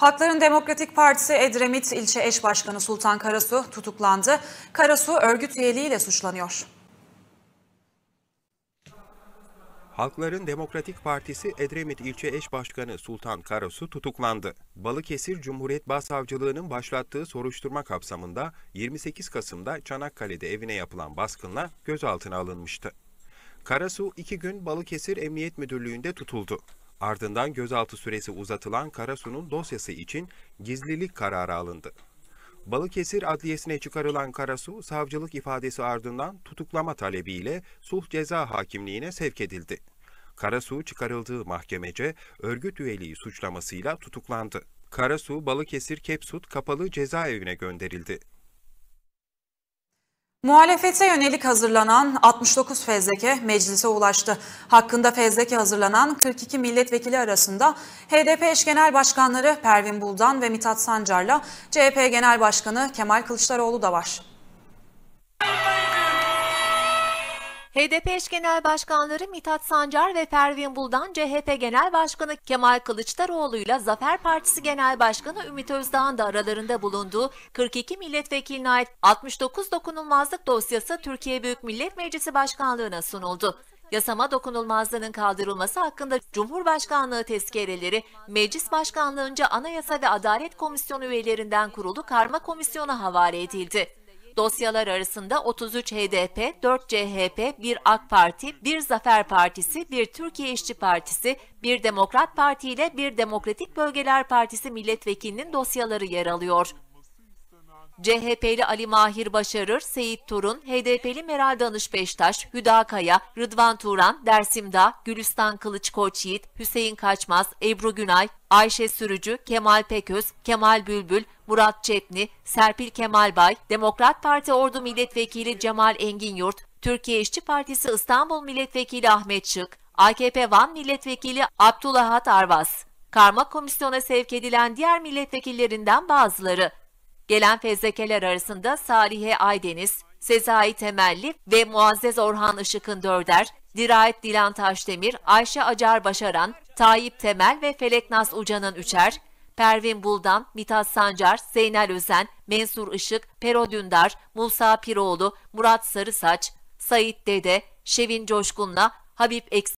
Hakların Demokratik Partisi Edremit ilçe eş başkanı Sultan Karasu tutuklandı. Karasu örgüt üyeliğiyle suçlanıyor. Halkların Demokratik Partisi Edremit ilçe eş başkanı Sultan Karasu tutuklandı. Balıkesir Cumhuriyet Başsavcılığı'nın başlattığı soruşturma kapsamında 28 Kasım'da Çanakkale'de evine yapılan baskınla gözaltına alınmıştı. Karasu iki gün Balıkesir Emniyet Müdürlüğü'nde tutuldu. Ardından gözaltı süresi uzatılan Karasu'nun dosyası için gizlilik kararı alındı. Balıkesir Adliyesi'ne çıkarılan Karasu, savcılık ifadesi ardından tutuklama talebiyle sulh ceza hakimliğine sevk edildi. Karasu çıkarıldığı mahkemece örgüt üyeliği suçlamasıyla tutuklandı. Karasu, Balıkesir Kepsut Kapalı Cezaevine gönderildi. Muhalefete yönelik hazırlanan 69 fezleke meclise ulaştı. Hakkında fezleke hazırlanan 42 milletvekili arasında HDP eş genel başkanları Pervin Buldan ve Mithat Sancar'la CHP Genel Başkanı Kemal Kılıçdaroğlu da var. HDP eş genel başkanları Mithat Sancar ve Pervin Buldan CHP Genel Başkanı Kemal Kılıçdaroğlu ile Zafer Partisi Genel Başkanı Ümit Özdağ'ın da aralarında bulunduğu 42 milletvekiline ait 69 dokunulmazlık dosyası Türkiye Büyük Millet Meclisi Başkanlığı'na sunuldu. Yasama dokunulmazlığının kaldırılması hakkında Cumhurbaşkanlığı tezkereleri, Meclis Başkanlığı'nca Anayasa ve Adalet Komisyonu üyelerinden kurulu karma komisyona havale edildi dosyalar arasında 33 HDP, 4 CHP, 1 AK Parti, 1 Zafer Partisi, 1 Türkiye İşçi Partisi, 1 Demokrat Parti ile 1 Demokratik Bölgeler Partisi milletvekilinin dosyaları yer alıyor. CHP'li Ali Mahir Başarır, Seyit Turun, HDP'li Meral Danış Beştaş, Hüda Kaya, Rıdvan Turan, Dersim Dağ, Gülistan Kılıç Koçyiğit, Hüseyin Kaçmaz, Ebru Günay, Ayşe Sürücü, Kemal Peköz, Kemal Bülbül, Murat Çetni, Serpil Kemalbay, Demokrat Parti Ordu Milletvekili Cemal Enginyurt, Türkiye İşçi Partisi İstanbul Milletvekili Ahmet Şık, AKP Van Milletvekili Abdullah Arvas. Karma komisyona sevk edilen diğer milletvekillerinden bazıları Gelen fezlekeler arasında Salihe Aydeniz, Sezai Temelli ve Muazzez Orhan Işık'ın dörder, Dirayet Dilan Taşdemir, Ayşe Acar Başaran, Tayyip Temel ve Feleknaz Uca'nın üçer, Pervin Buldan, Mithat Sancar, Zeynel Özen, Mensur Işık, Pero Dündar, Musa Piroğlu, Murat Sarısaç, Sait Dede, Şevin Coşkun'la Habib Eks